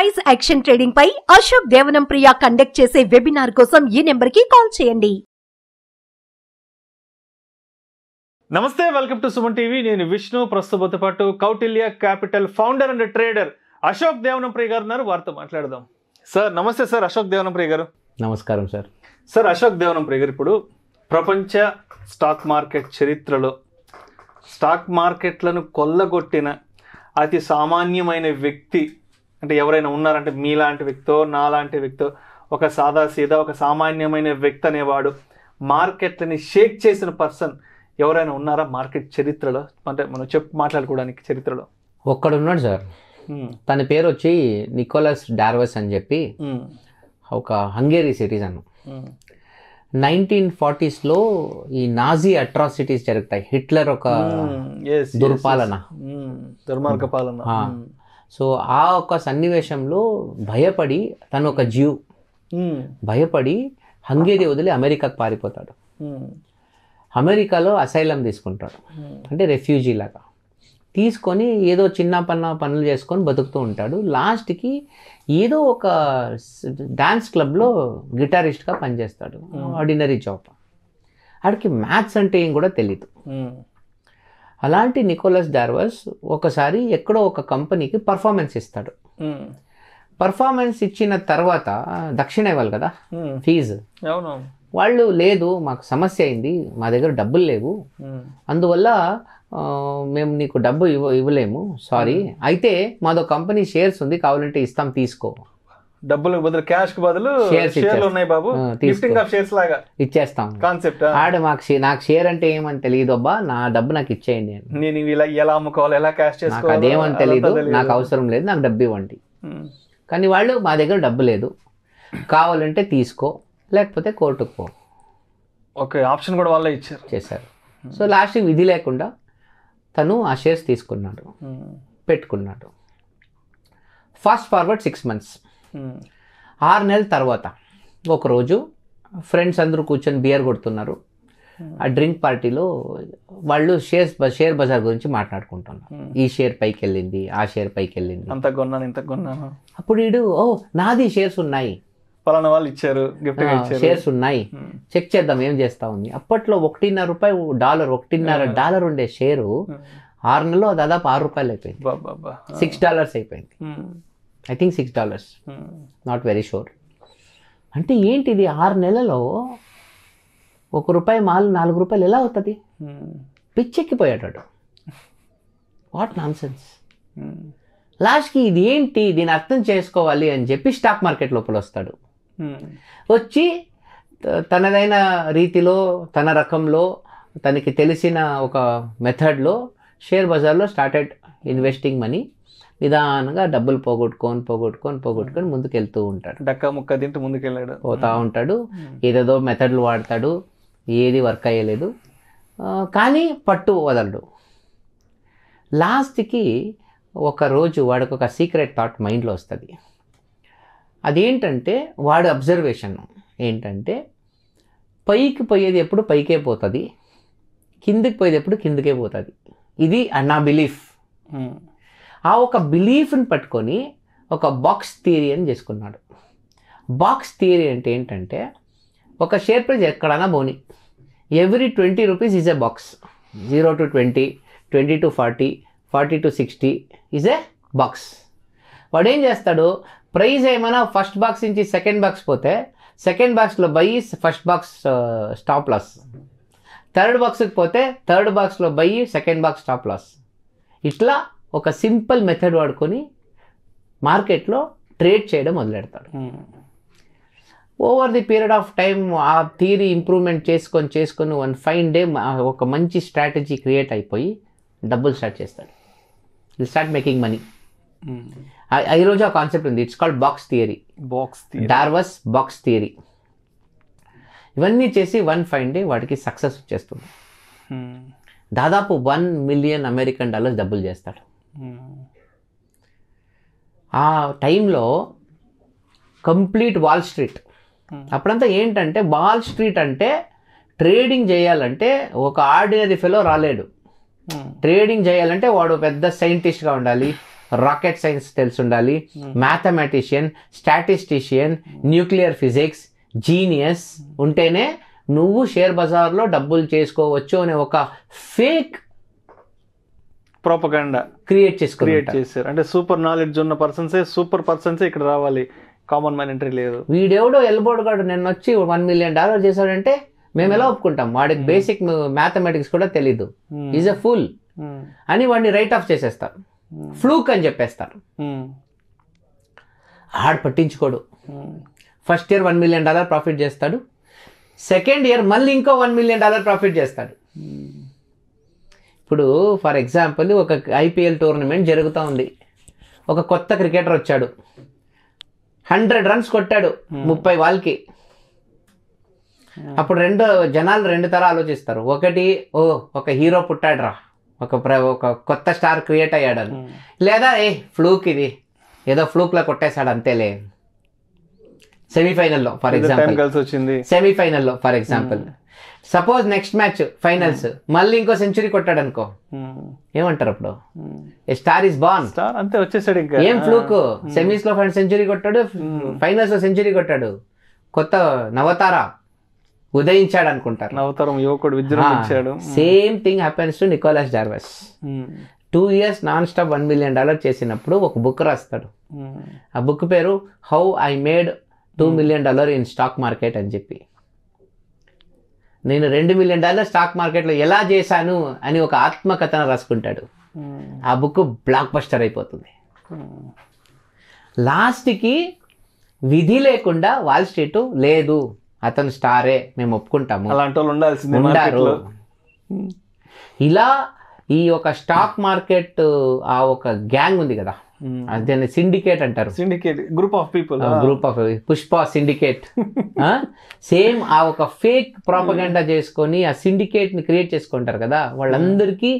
Price action trading పై Ashok Devanam Priya conduct చేసే webinar కోసం ఈ నెంబర్ కి కాల్ చేయండి నమస్తే వెల్కమ్ టు సుమన్ టీవీ నేను విష్ణు ప్రస్తుత పాటు Kautilya capital founder and trader Ashok Devanam Priya గారు ఉన్నారు వారితో మాట్లాడదాం సార్ నమస్తే సార్ అశోక్ దేవనం ప్రియ గారు నమస్కారం సార్ సార్ అశోక్ దేవనం ప్రియ గారు ఇప్పుడు ప్రపంచ స్టాక్ మార్కెట్ చరిత్రలో స్టాక్ మార్కెట్లను కొల్లగొట్టిన అతి సామాన్యమైన వ్యక్తి అంటే ఎవరైనా ఉన్నారంటే మీలాంటి వ్యక్తో నాలాంటి వ్యక్తో ఒక సాదా సీదా ఒక సామాన్యమైన వ్యక్తి అనేవాడు మార్కెట్లని షేక్ చేసిన పర్సన్ ఎవరైనా ఉన్నారా మార్కెట్ చరిత్రలో అంటే మనం చెప్పు మాట్లాడుకోవడానికి చరిత్రలో ఒక్కడున్నాడు సార్ తన పేరు వచ్చి నికోలస్ డార్వస్ అని చెప్పి ఒక హంగేరీ సిటిజన్ నైన్టీన్ ఫార్టీస్లో ఈ నాజీ అట్రాసిటీస్ జరుగుతాయి హిట్లర్ ఒక దుర్పాలన దుర్మార్గ పాలన సో ఆ ఒక సన్నివేశంలో భయపడి తను ఒక జీవ్ భయపడి హంగేరి వదిలి అమెరికాకు పారిపోతాడు అమెరికాలో అసైలం తీసుకుంటాడు అంటే రెఫ్యూజీ లాగా తీసుకొని ఏదో చిన్న పన్న పనులు చేసుకొని బతుకుతూ ఉంటాడు లాస్ట్కి ఏదో ఒక డ్యాన్స్ క్లబ్లో గిటారిస్ట్గా పనిచేస్తాడు ఆర్డినరీ జాబ్ ఆడికి మ్యాథ్స్ అంటే ఏం కూడా తెలీదు అలాంటి నికోలస్ డార్వస్ ఒకసారి ఎక్కడో ఒక కంపెనీకి పర్ఫార్మెన్స్ ఇస్తాడు పర్ఫార్మెన్స్ ఇచ్చిన తర్వాత దక్షిణ ఇవ్వాలి కదా ఫీజు వాళ్ళు లేదు మాకు సమస్య అయింది మా దగ్గర డబ్బులు లేవు అందువల్ల మేము నీకు డబ్బు ఇవ్వ ఇవ్వలేము సారీ అయితే మాదో కంపెనీ షేర్స్ ఉంది కావాలంటే ఇస్తాం తీసుకో డబ్బులకు బదులు క్యాష్ కు బదులు షేర్లు ఉన్నాయి బాబు గిఫ్టింగ్ ఆఫ్ షేర్స్ లాగా ఇచ్చేస్తాం కాన్సెప్ట్ ఆడ మాకు నాకు షేర్ అంటే ఏమని తెలియదు అబ్బా నా డబ్బు నాకు ఇచ్చేయండి నేను ఇలా ఎలా అమ్ముకోవాలి ఎలా క్యాష్ చేసుకోవాలి అదేమని తెలియదు నాకు అవసరం లేదు నాకు డబ్బు ఇవ్వండి hmm. కానీ వాళ్ళు మా దగ్గర డబ్బు లేదు కావాలంటే తీసుకో లేకపోతే కోర్టుకు పో ఓకే ఆప్షన్ కూడా వాళ్ళే ఇచ్చారు చేశారు సో లాస్ట్కి విధి లేకుండా తను ఆ షేర్స్ తీసుకున్నాడు hmm. పెట్టుకున్నాడు ఫాస్ట్ ఫార్వర్డ్ సిక్స్ మంత్స్ ఆరు నెలల తర్వాత ఒకరోజు ఫ్రెండ్స్ అందరూ కూర్చొని బియర్ కొడుతున్నారు ఆ డ్రింక్ పార్టీలో వాళ్ళు షేర్ షేర్ బజార్ గురించి మాట్లాడుకుంటున్నారు ఈ షేర్ పైకి వెళ్ళింది ఆ షేర్ పైకి వెళ్ళింది అంత కొన్నాను ఇంత కొన్నాను అప్పుడు వీడు ఓ నాది షేర్స్ ఉన్నాయి పలానా వాళ్ళు ఇచ్చారు గిఫ్ట్ షేర్స్ ఉన్నాయి చెక్ చేద్దాం ఏం చేస్తా ఉంది అప్పట్లో ఒకటిన్నర రూపాయి డాలర్ ఒకటిన్నర డాలర్ ఉండే షేరు ఆరు నెలలో దాదాపు ఆరు రూపాయలు అయిపోయింది సిక్స్ డాలర్స్ అయిపోయింది I think six dollars not very sure అంటే ఏంటిది ఆరు నెలలో ఒక రూపాయి మాల్ నాలుగు రూపాయలు ఎలా అవుతుంది hmm. పిచ్చెక్కిపోయాడు వాట్ నాన్ సెన్స్ hmm. లాస్ట్కి ఇది ఏంటి దీని అర్థం చేసుకోవాలి అని చెప్పి స్టాక్ మార్కెట్ లోపల వస్తాడు hmm. వచ్చి తనదైన రీతిలో తన రకంలో తనకి తెలిసిన ఒక మెథడ్లో షేర్ బజార్లో స్టార్టెడ్ ఇన్వెస్టింగ్ మనీ నిదానంగా డబ్బులు పోగొట్టుకొని పోగొట్టుకొని పోగొట్టుకొని hmm. ముందుకు వెళ్తూ ఉంటాడు డక్క ముక్క తింటూ ముందుకు వెళ్ళాడు పోతా hmm. ఉంటాడు hmm. ఏదేదో మెథడ్లు వాడతాడు ఏది వర్క్ అయ్యలేదు కానీ పట్టు వదలడు లాస్ట్కి ఒకరోజు వాడికి ఒక సీక్రెట్ థాట్ మైండ్లో వస్తుంది అదేంటంటే వాడు అబ్జర్వేషన్ ఏంటంటే పైకి పోయేది ఎప్పుడు పైకే పోతుంది కిందికి పోయేది ఎప్పుడు కిందకే పోతుంది ఇది నా బిలీఫ్ ఆ ఒక బిలీఫ్ని పట్టుకొని ఒక బాక్స్ థియరీ అని చేసుకున్నాడు బాక్స్ థియరీ అంటే ఏంటంటే ఒక షేర్ ప్రైజ్ ఎక్కడైనా బోని every twenty rupees is a box zero to twenty twenty to forty forty to sixty is a box వాడు ఏం చేస్తాడు ప్రైజ్ ఏమైనా ఫస్ట్ బాక్స్ నుంచి సెకండ్ బాక్స్ పోతే సెకండ్ బాక్స్లో buy first box stop loss third బాక్స్కి పోతే థర్డ్ బాక్స్లో buy second box stop loss ఇట్లా ఒక సింపుల్ మెథడ్ వాడుకొని మార్కెట్లో ట్రేడ్ చేయడం మొదలెడతాడు over the period of time ఆ థియరీ ఇంప్రూవ్మెంట్ చేసుకొని చేసుకొని వన్ ఫైన్ డే ఒక మంచి స్ట్రాటజీ క్రియేట్ అయిపోయి డబ్బులు స్టార్ట్ చేస్తాడు విల్ స్టార్ట్ మేకింగ్ మనీ రోజు ఆ కాన్సెప్ట్ ఉంది it's called box theory box Darvas box theory ఇవన్నీ చేసి వన్ ఫైన్ డే వాడికి సక్సెస్ వచ్చేస్తుంది hmm. దాదాపు వన్ మిలియన్ అమెరికన్ డాలర్స్ డబ్బులు చేస్తాడు ఆ టైంలో కంప్లీట్ వాల్ స్ట్రీట్ hmm. అప్పుడంతా ఏంటంటే వాల్ స్ట్రీట్ అంటే ట్రేడింగ్ చేయాలంటే ఒక ఆర్డినరీ ఫెలో రాలేడు hmm. ట్రేడింగ్ చేయాలంటే వాడు పెద్ద సైంటిస్ట్గా ఉండాలి రాకెట్ సైన్స్ తెలిసి ఉండాలి hmm. Mathematician statistician nuclear physics genius ఉంటేనే నువ్వు షేర్ బజార్లో డబ్బులు చేసుకోవచ్చు అనే ఒక ఫేక్ ప్రోపగండా క్రియేట్ చేసి క్రియేట్ చేశారు అంటే సూపర్ నాలెడ్జ్ ఉన్న పర్సన్సే సూపర్ పర్సన్సే ఇక్కడ రావాలి కామన్ మ్యాన్ ఎంట్రీ లేదు వీడెవడో ఎల్బోడ్గాడు నిన్న వచ్చి వన్ మిలియన్ డాలర్ చేశాడంటే మేము ఎలా ఒప్పుకుంటాం వాడికి బేసిక్ hmm. మ్యాథమెటిక్స్ కూడా తెలీదు ఈజ్ అ ఫుల్ అని వాడిని రైట్ ఆఫ్ చేసేస్తారు ఫ్లూక్ hmm. అని చెప్పేస్తారు hmm. ఆడు పట్టించుకోడు first year one million dollar profit చేస్తాడు సెకండ్ ఇయర్ మళ్ళీ ఇంకో వన్ మిలియన్ డాలర్ ప్రాఫిట్ చేస్తాడు ఇప్పుడు ఫర్ ఎగ్జాంపుల్ ఒక ఐపీఎల్ టోర్నమెంట్ జరుగుతూ ఉంది ఒక కొత్త క్రికెటర్ వచ్చాడు హండ్రెడ్ రన్స్ కొట్టాడు hmm. ముప్పై వాళ్ళకి అప్పుడు రెండు జనాలు రెండు తరాలు ఆలోచిస్తారు ఒకటి ఓ ఒక హీరో పుట్టాడు రా ఒక ఒక కొత్త స్టార్ క్రియేట్ అయ్యాడని hmm. లేదా ఏ ఫ్లూక్ ఇది ఏదో ఫ్లూక్లో కొట్టేశాడు అంతేలే సెమీఫైనల్లో ఫర్ ఎగ్జాంపుల్ కలిసి వచ్చింది సెమీఫైనల్లో for example suppose next match finals మళ్ళీ ఇంకో సెంచరీ కొట్టాడు అనుకో hmm. ఏమంటారు అప్పుడు స్టార్ ఇస్ బాన్ స్టార్ అంతే వచ్చేసాడు ఇంకా ఏం ఫ్లూక్ సెమీస్ hmm. లో సెంచరీ కొట్టాడు ఫైనల్స్ hmm. లో సెంచరీ కొట్టాడు కొత్త నవతార ఉదయించాడు అనుకుంటారు నవతారం యువకుడు విజృంభించాడు same thing happens to Nicolas Jarvis two years non stop one million dollar చేసినప్పుడు ఒక బుక్ రాస్తాడు ఆ బుక్ పేరు how I made two million dollar in stock market అని చెప్పి నేను రెండు మిలియన్ డాలర్ స్టాక్ మార్కెట్లో ఎలా చేశాను అని ఒక ఆత్మకథను రాసుకుంటాడు hmm. ఆ బుక్ బ్లాక్ బస్టర్ అయిపోతుంది hmm. లాస్ట్కి విధి లేకుండా వాల్ స్ట్రీట్ లేదు అతను స్టారే మేము ఒప్పుకుంటాము ఉండారు ఇలా ఈ యొక్క స్టాక్ మార్కెట్ ఆ ఒక గ్యాంగ్ ఉంది కదా Hmm. అదే సిండికేట్ అంటారు syndicate group of people group of పుష్ప సిండికేట్ సేమ్ ఆ ఒక ఫేక్ ప్రాపగండా చేసుకొని ఆ సిండికేట్ ని క్రియేట్ చేసుకుంటారు కదా వాళ్ళందరికీ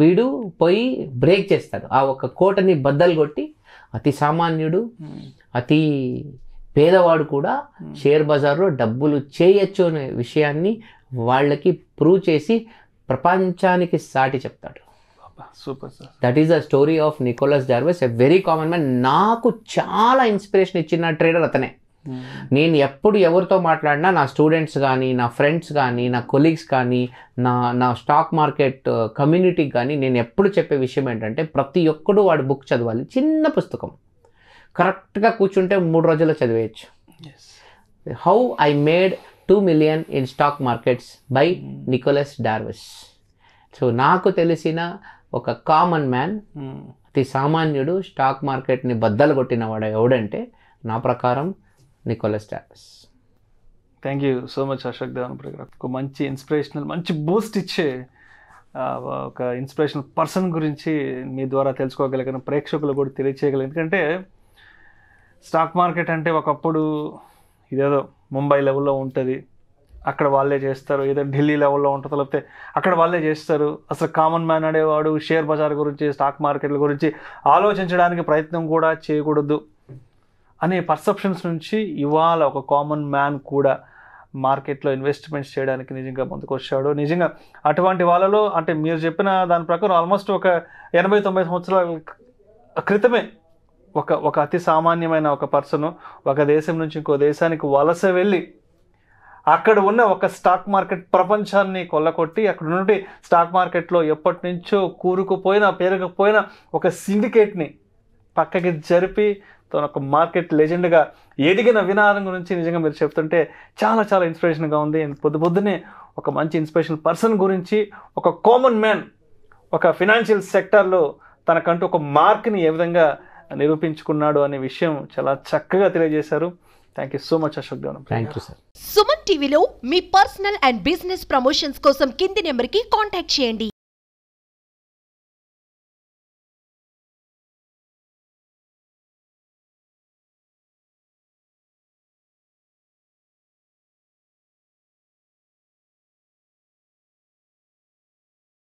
వీడు పోయి బ్రేక్ చేస్తారు ఆ ఒక కోటని బద్దలు కొట్టి అతి సామాన్యుడు hmm. అతి పేదవాడు కూడా hmm. షేర్ బజార్లో డబ్బులు చేయొచ్చు అనే విషయాన్ని వాళ్ళకి ప్రూవ్ చేసి ప్రపంచానికి సాటి చెప్తాడు super that is the story of Nicolas Jarvis a very common man నాకు చాలా ఇన్స్పిరేషన్ ఇచ్చిన ట్రేడర్ అతనే hmm. నేను ఎప్పుడు ఎవరితో మాట్లాడినా నా స్టూడెంట్స్ కానీ నా ఫ్రెండ్స్ కానీ నా కొలీగ్స్ కానీ నా నా స్టాక్ మార్కెట్ కమ్యూనిటీకి కానీ నేను ఎప్పుడు చెప్పే విషయం ఏంటంటే ప్రతి ఒక్కడు వాడు బుక్ చదవాలి చిన్న పుస్తకం కరెక్ట్గా కూర్చుంటే మూడు రోజుల్లో చదివేయచ్చు how I made two million in stock markets by Nicolas Darvas so నాకు తెలిసిన ఒక కామన్ మ్యాన్ hmm. అతి సామాన్యుడు స్టాక్ మార్కెట్ని బద్దలు కొట్టినవాడు ఎవడంటే నా ప్రకారం Nicolas status thank you so much Ashok Devan ఒక మంచి ఇన్స్పిరేషనల్ మంచి బూస్ట్ ఇచ్చే ఒక ఇన్స్పిరేషనల్ పర్సన్ గురించి మీ ద్వారా తెలుసుకోగలిగిన ప్రేక్షకులు కూడా తెలియచేయగలిగారు ఎందుకంటే స్టాక్ మార్కెట్ అంటే ఒకప్పుడు ఇదేదో ముంబై లెవెల్లో ఉంటుంది అక్కడ వాళ్ళే చేస్తారు ఏదో ఢిల్లీ లెవెల్లో ఉంటుందో లేకపోతే అక్కడ వాళ్ళే చేస్తారు అసలు కామన్ మ్యాన్ అనేవాడు షేర్ బజార్ గురించి స్టాక్ మార్కెట్ల గురించి ఆలోచించడానికి ప్రయత్నం కూడా చేయకూడదు అనే పర్సెప్షన్స్ నుంచి ఇవాళ ఒక కామన్ మ్యాన్ కూడా మార్కెట్లో ఇన్వెస్ట్మెంట్స్ చేయడానికి నిజంగా ముందుకొచ్చాడు నిజంగా అటువంటి వాళ్ళలో అంటే మీరు చెప్పిన దాని ప్రకారం ఆల్మోస్ట్ ఒక ఎనభై తొంభై సంవత్సరాల క్రితమే ఒక ఒక అతి సామాన్యమైన ఒక పర్సను ఒక దేశం నుంచి ఇంకో దేశానికి వలస వెళ్ళి అక్కడ ఉన్న ఒక స్టాక్ మార్కెట్ ప్రపంచాన్ని కొల్లకొట్టి అక్కడ నుండి స్టాక్ మార్కెట్లో ఎప్పటి నుంచో కూరుకుపోయినా పేరుకుపోయిన ఒక సిండికేట్ని పక్కకి జరిపి తన ఒక మార్కెట్ లెజెండ్గా ఎదిగిన వినాదం గురించి నిజంగా మీరు చెప్తుంటే చాలా చాలా ఇన్స్పిరేషన్గా ఉంది పొద్దు పొద్దునే ఒక మంచి ఇన్స్పిరేషన్ పర్సన్ గురించి ఒక కామన్ మ్యాన్ ఒక ఫినాన్షియల్ సెక్టర్లో తనకంటూ ఒక మార్క్ని ఏ విధంగా నిరూపించుకున్నాడు అనే విషయం చాలా చక్కగా తెలియజేశారు thank you so much Ashok Devan thank you sir Suman టీవీలో మీ పర్సనల్ అండ్ బిజినెస్ ప్రమోషన్స్ కోసం కింది నెంబర్కి కాంటాక్ట్ చేయండి